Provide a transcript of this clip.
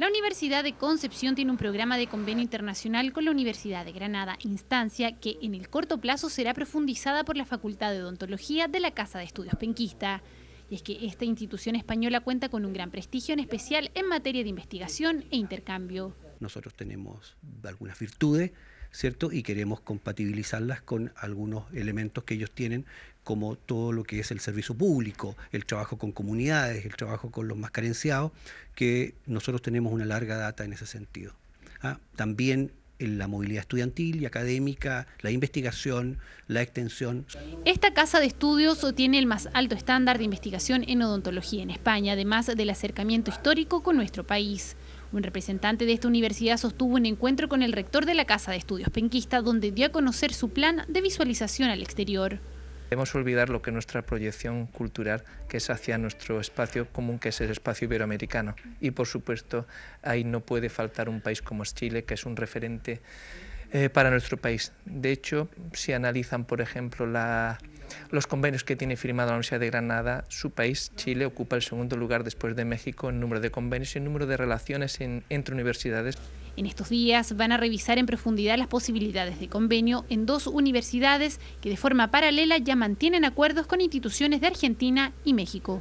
La Universidad de Concepción tiene un programa de convenio internacional con la Universidad de Granada, instancia que en el corto plazo será profundizada por la Facultad de Odontología de la Casa de Estudios Penquista. Y es que esta institución española cuenta con un gran prestigio, en especial en materia de investigación e intercambio. Nosotros tenemos algunas virtudes, ¿cierto? Y queremos compatibilizarlas con algunos elementos que ellos tienen como todo lo que es el servicio público, el trabajo con comunidades, el trabajo con los más carenciados, que nosotros tenemos una larga data en ese sentido. ¿ah? También la movilidad estudiantil y académica, la investigación, la extensión. Esta casa de estudios tiene el más alto estándar de investigación en odontología en España, además del acercamiento histórico con nuestro país. Un representante de esta universidad sostuvo un encuentro con el rector de la Casa de Estudios Penquista, donde dio a conocer su plan de visualización al exterior debemos olvidar lo que nuestra proyección cultural, que es hacia nuestro espacio común, que es el espacio iberoamericano. Y por supuesto, ahí no puede faltar un país como es Chile, que es un referente eh, para nuestro país. De hecho, si analizan, por ejemplo, la los convenios que tiene firmado la Universidad de Granada, su país, Chile, ocupa el segundo lugar después de México en número de convenios y en número de relaciones entre universidades. En estos días van a revisar en profundidad las posibilidades de convenio en dos universidades que de forma paralela ya mantienen acuerdos con instituciones de Argentina y México.